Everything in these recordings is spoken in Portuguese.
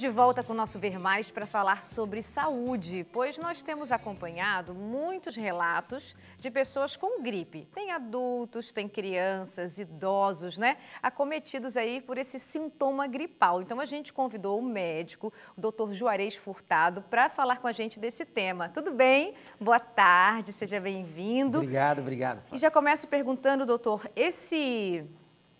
De volta com o nosso Ver Mais para falar sobre saúde, pois nós temos acompanhado muitos relatos de pessoas com gripe. Tem adultos, tem crianças, idosos, né? Acometidos aí por esse sintoma gripal. Então a gente convidou o médico, o doutor Juarez Furtado, para falar com a gente desse tema. Tudo bem? Boa tarde, seja bem-vindo. Obrigado, obrigado. E já começo perguntando, doutor, esse,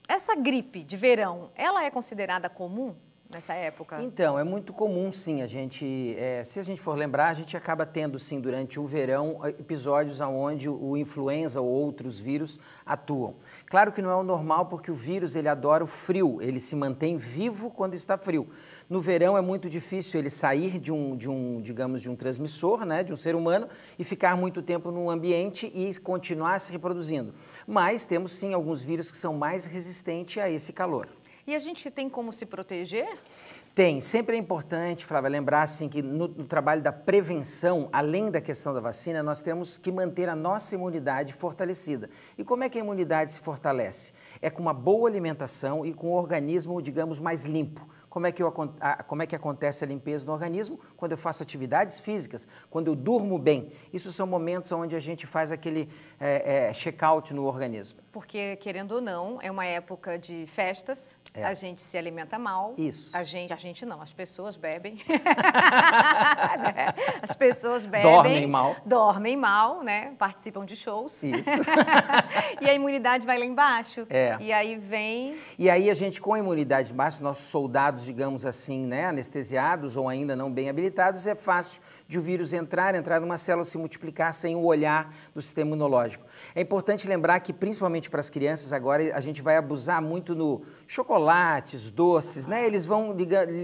essa gripe de verão, ela é considerada comum? nessa época? Então, é muito comum, sim. A gente, é, se a gente for lembrar, a gente acaba tendo, sim, durante o verão, eh, episódios onde o influenza ou outros vírus atuam. Claro que não é o normal, porque o vírus ele adora o frio, ele se mantém vivo quando está frio. No verão é muito difícil ele sair de um, de um digamos, de um transmissor, né, de um ser humano, e ficar muito tempo no ambiente e continuar se reproduzindo. Mas temos, sim, alguns vírus que são mais resistentes a esse calor. E a gente tem como se proteger? Tem, sempre é importante, Flávia, lembrar assim, que no, no, trabalho da prevenção, além da questão da vacina, nós temos que manter a nossa imunidade fortalecida. E como é que a imunidade se fortalece? É com uma boa alimentação e com um organismo, digamos, mais limpo como é, que eu, como é que acontece a limpeza no organismo, quando eu faço atividades físicas, quando eu durmo bem. Isso são momentos onde a gente faz aquele é, é, check-out no organismo. Porque, querendo ou não, é uma época de festas, é. a gente se alimenta mal. Isso. A gente, a gente não, as pessoas bebem. Né? as pessoas bebem. Dormem mal. Dormem mal, né? Participam de shows. Isso. e a imunidade vai lá embaixo. É. E aí vem... E aí a gente, com a imunidade baixa, nossos soldados digamos assim, né, anestesiados ou ainda não bem habilitados, é fácil de o vírus entrar, entrar numa célula se multiplicar sem o olhar do sistema imunológico. É importante lembrar que, principalmente para as crianças, agora a gente vai abusar muito no chocolates, doces, né? Eles vão,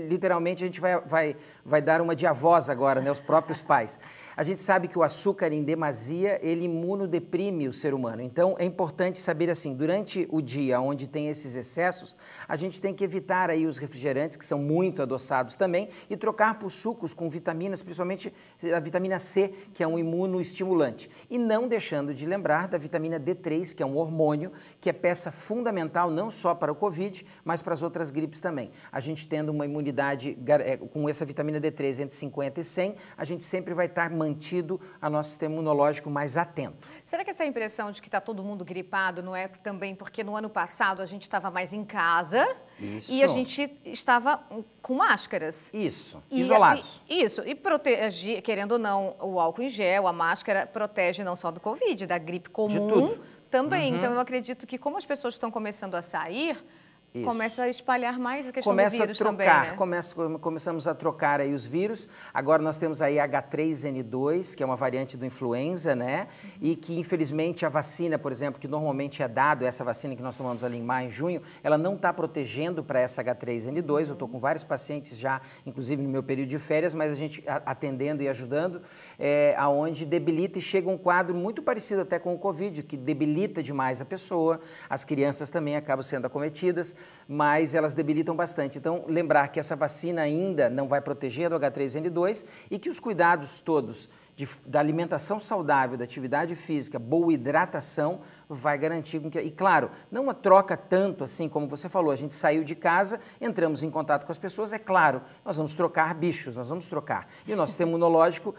literalmente, a gente vai, vai, vai dar uma de avós agora, né, os próprios pais. A gente sabe que o açúcar em demasia, ele imunodeprime o ser humano. Então, é importante saber assim, durante o dia onde tem esses excessos, a gente tem que evitar aí os refrigerantes, antioxidantes, que são muito adoçados também, e trocar por sucos com vitaminas, principalmente a vitamina C, que é um imunoestimulante. E não deixando de lembrar da vitamina D3, que é um hormônio, que é peça fundamental não só para o Covid, mas para as outras gripes também. A gente tendo uma imunidade é, com essa vitamina D3 entre 50 e 100, a gente sempre vai estar mantido a nosso sistema imunológico mais atento. Será que essa impressão de que está todo mundo gripado não é também porque no ano passado a gente estava mais em casa isso. E a gente estava com máscaras. Isso, e, isolados. E, isso, e protege, querendo ou não, o álcool em gel, a máscara, protege não só do Covid, da gripe comum também. Uhum. Então, eu acredito que como as pessoas estão começando a sair isso. Começa a espalhar mais a questão começa do vírus a trocar, também, né? começa, começamos a trocar aí os vírus. Agora nós temos aí H3N2, que é uma variante do influenza, né? Uhum. E que infelizmente a vacina, por exemplo, que normalmente é dado, essa vacina que nós tomamos ali em maio, em junho, ela não está protegendo para essa H3N2. Uhum. Eu estou com vários pacientes já, inclusive no meu período de férias, mas a gente atendendo e ajudando, é, aonde debilita e chega um quadro muito parecido até com o Covid, que debilita demais a pessoa. As crianças também acabam sendo acometidas mas elas debilitam bastante. Então, lembrar que essa vacina ainda não vai proteger do H3N2 e que os cuidados todos de, da alimentação saudável, da atividade física, boa hidratação, vai garantir que. E claro, não a troca tanto assim, como você falou, a gente saiu de casa, entramos em contato com as pessoas, é claro, nós vamos trocar bichos, nós vamos trocar. E o nosso sistema imunológico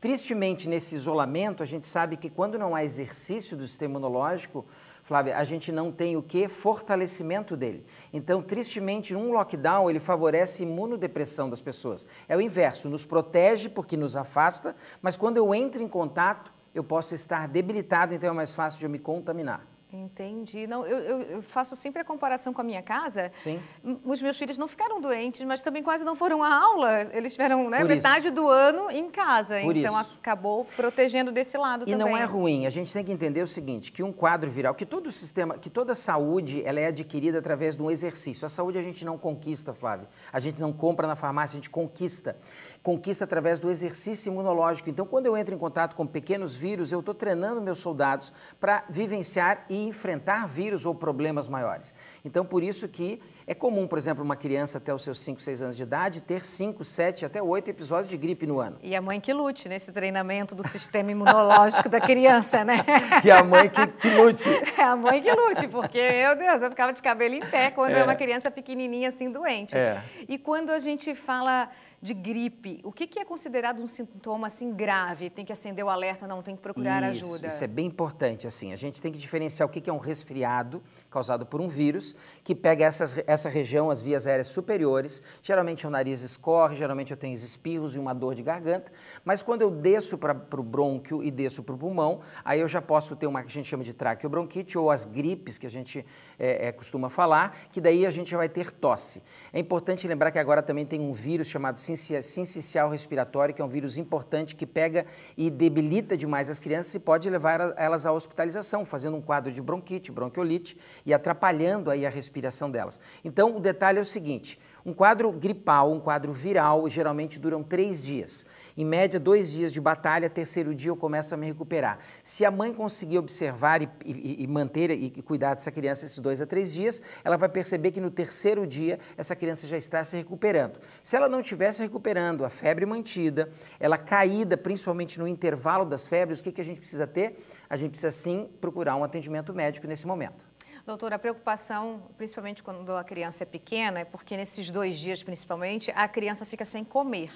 Tristemente, nesse isolamento, a gente sabe que quando não há exercício do sistema imunológico, Flávia, a gente não tem o que? Fortalecimento dele. Então, tristemente, um lockdown ele favorece a imunodepressão das pessoas. É o inverso, nos protege porque nos afasta, mas quando eu entro em contato, eu posso estar debilitado, então é mais fácil de eu me contaminar. Entendi. Não, eu, eu, faço sempre a comparação com a minha casa. Sim. Os meus filhos não ficaram doentes, mas também quase não foram à aula. Eles tiveram né, metade do ano em casa. Por então isso. acabou protegendo desse lado e também. E não é ruim. A gente tem que entender o seguinte: que um quadro viral, que todo sistema, que toda saúde, ela é adquirida através de um exercício. A saúde a gente não conquista, Flávio. A gente não compra na farmácia, a gente conquista. Conquista através do exercício imunológico. Então, quando eu entro em contato com pequenos vírus, eu estou treinando meus soldados para vivenciar e enfrentar vírus ou problemas maiores. Então, por isso que é comum, por exemplo, uma criança até os seus 5, 6 anos de idade ter 5, 7, até 8 episódios de gripe no ano. E a mãe que lute nesse treinamento do sistema imunológico da criança, né? Que é a mãe que, que lute. É a mãe que lute, porque, meu Deus, eu ficava de cabelo em pé quando é, era é. uma criança pequenininha assim doente. É. E quando a gente fala de gripe, o que, que, é considerado um sintoma assim grave? Tem que acender o alerta, não, tem que procurar isso, ajuda. Isso é bem importante, assim. A gente tem que diferenciar o que, que é um resfriado causado por um vírus que pega essas, essa região, as vias aéreas superiores. Geralmente o nariz escorre, geralmente eu tenho espirros e uma dor de garganta. Mas quando eu desço para o brônquio e desço para o pulmão, aí eu já posso ter uma que a gente chama de traqueobronquite ou as gripes que a gente é, é, costuma falar, que daí a gente vai ter tosse. É importante lembrar que agora também tem um vírus chamado sincicial respiratório, que é um vírus importante que pega e debilita demais as crianças e pode levar elas à hospitalização, fazendo um quadro de bronquite, bronquiolite e atrapalhando aí a respiração delas. Então, o detalhe é o seguinte: um quadro gripal, um quadro viral, geralmente duram três dias. Em média, dois dias de batalha, terceiro dia eu começo a me recuperar. Se a mãe conseguir observar e, e, e manter e, e cuidar dessa criança esses dois a três dias, ela vai perceber que no terceiro dia essa criança já está se recuperando. Se ela não estivesse se recuperando, a febre mantida, ela caída, principalmente no intervalo das febres, o que, que a gente precisa ter? A gente precisa sim procurar um atendimento médico nesse momento. Doutora, a preocupação, principalmente quando a criança é pequena, é porque nesses dois dias, principalmente, a criança fica sem comer.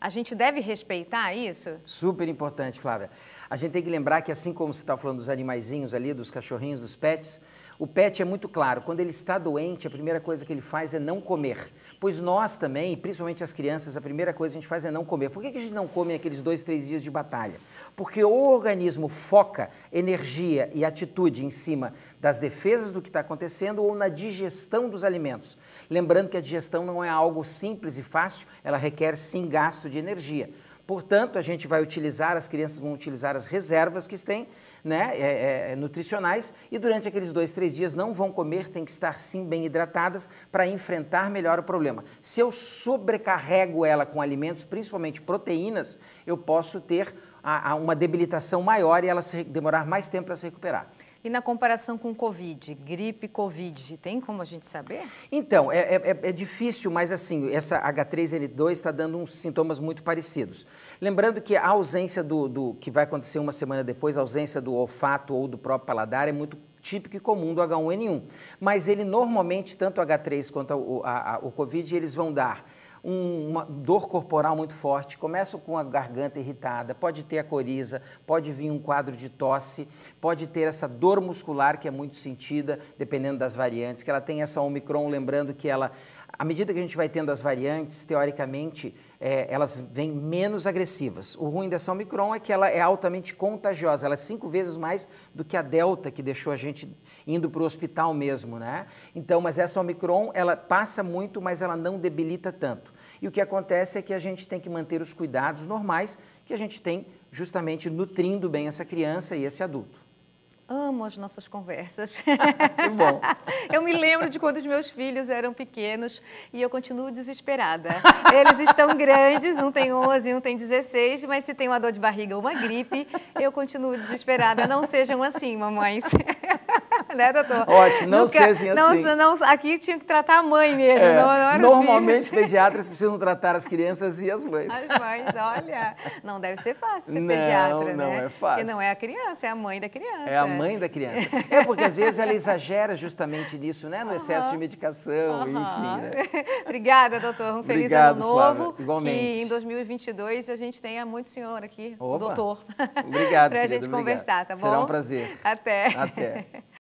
A gente deve respeitar isso? Super importante, Flávia. A gente tem que lembrar que, assim como você está falando dos animaizinhos ali, dos cachorrinhos, dos pets, o pet é muito claro, quando ele está doente, a primeira coisa que ele faz é não comer. Pois nós também, principalmente as crianças, a primeira coisa que a gente faz é não comer. Por que a gente não come aqueles dois, três dias de batalha? Porque o organismo foca energia e atitude em cima das defesas do que está acontecendo ou na digestão dos alimentos. Lembrando que a digestão não é algo simples e fácil, ela requer sim gasto de energia. Portanto, a gente vai utilizar, as crianças vão utilizar as reservas que têm, né, é, é, é, nutricionais, e durante aqueles dois, três dias não vão comer, tem que estar sim bem hidratadas para enfrentar melhor o problema. Se eu sobrecarrego ela com alimentos, principalmente proteínas, eu posso ter a, a uma debilitação maior e ela se, demorar mais tempo para se recuperar. E na comparação com Covid, gripe Covid, tem como a gente saber? Então, é, é, é, é difícil, mas assim, essa H3N2 está dando uns sintomas muito parecidos. Lembrando que a ausência do, do, que vai acontecer uma semana depois, a ausência do olfato ou do próprio paladar é muito típico e comum do H1N1. Mas ele normalmente, tanto o H3 quanto a, a, o Covid, eles vão dar um, uma dor corporal muito forte, começa com a garganta irritada, pode ter a coriza, pode vir um quadro de tosse, pode ter essa dor muscular que é muito sentida, dependendo das variantes, que ela tem essa Omicron, lembrando que ela, à medida que a gente vai tendo as variantes, teoricamente, é, elas vêm menos agressivas. O ruim dessa Omicron é que ela é altamente contagiosa, ela é cinco vezes mais do que a Delta, que deixou a gente indo para o hospital mesmo, né? Então, mas essa Omicron, ela passa muito, mas ela não debilita tanto. E o que acontece é que a gente tem que manter os cuidados normais que a gente tem justamente nutrindo bem essa criança e esse adulto amo as nossas conversas. que bom. Eu me lembro de quando os meus filhos eram pequenos e eu continuo desesperada. Eles estão grandes, um tem 11, um tem 16, mas se tem uma dor de barriga ou uma gripe, eu continuo desesperada. Não sejam assim, mamães. né, doutor? Ótimo, não Nunca, sejam assim. Não, aqui tinha que tratar a mãe mesmo, é, não, não Normalmente os pediatras precisam tratar as crianças e as mães. As mães, olha, não deve ser fácil ser não, pediatra, não né? Não, é fácil. Porque não é a criança, é a mãe da criança. É a mãe da criança. É porque às vezes ela exagera justamente nisso, né? No excesso de medicação, uhum. enfim. Né? Obrigada, doutor. Um feliz Obrigado, ano novo. Flávia. Igualmente. E em 2022 a gente tenha muito senhor aqui, Opa. o doutor. Obrigado. Para a gente conversar, tá bom? Será um prazer. Até. Até.